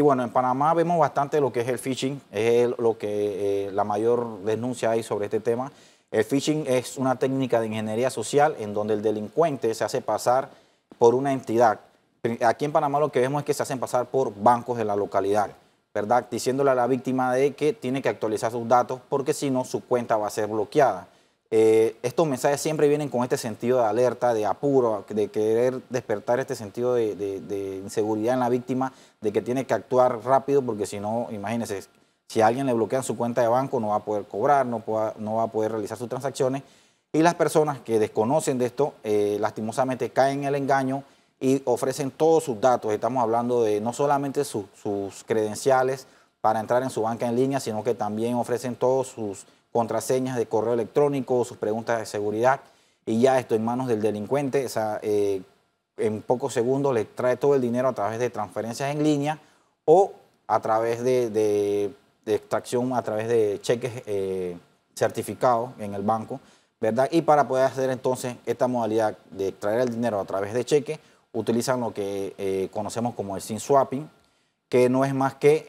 Y bueno, en Panamá vemos bastante lo que es el phishing, es lo que eh, la mayor denuncia hay sobre este tema. El phishing es una técnica de ingeniería social en donde el delincuente se hace pasar por una entidad. Aquí en Panamá lo que vemos es que se hacen pasar por bancos de la localidad, ¿verdad? Diciéndole a la víctima de que tiene que actualizar sus datos porque si no su cuenta va a ser bloqueada. Eh, estos mensajes siempre vienen con este sentido de alerta, de apuro, de querer despertar este sentido de, inseguridad en la víctima, de que tiene que actuar rápido, porque si no, imagínense, si a alguien le bloquean su cuenta de banco, no va a poder cobrar, no, va a poder realizar sus transacciones. Y las personas que desconocen de esto, eh, lastimosamente caen en el engaño y ofrecen todos sus datos. Estamos hablando de no solamente sus credenciales, para entrar en su banca en línea, sino que también ofrecen todas sus contraseñas de correo electrónico, sus preguntas de seguridad, y ya esto en manos del delincuente, o sea, eh, en pocos segundos le trae todo el dinero a través de transferencias en línea o a través de, extracción, a través de cheques eh, certificados en el banco, ¿verdad? Y para poder hacer entonces esta modalidad de extraer el dinero a través de cheques, utilizan lo que eh, conocemos como el SIN swapping, que no es más que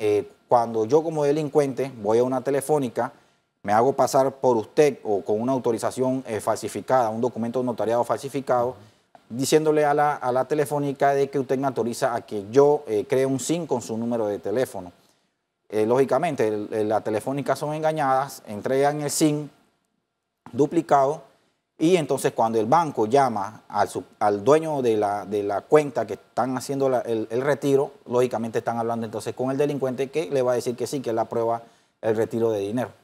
cuando yo como delincuente voy a una telefónica, me hago pasar por usted o con una autorización eh, falsificada, un documento notariado falsificado, diciéndole a la, telefónica de que usted me autoriza a que yo eh, cree un SIN con su número de teléfono. Eh, lógicamente, las telefónicas son engañadas, entregan el SIN duplicado y entonces cuando el banco llama al, dueño de la, cuenta que están haciendo el, el, retiro, lógicamente están hablando entonces con el delincuente que le va a decir que sí, que la aprueba el retiro de dinero.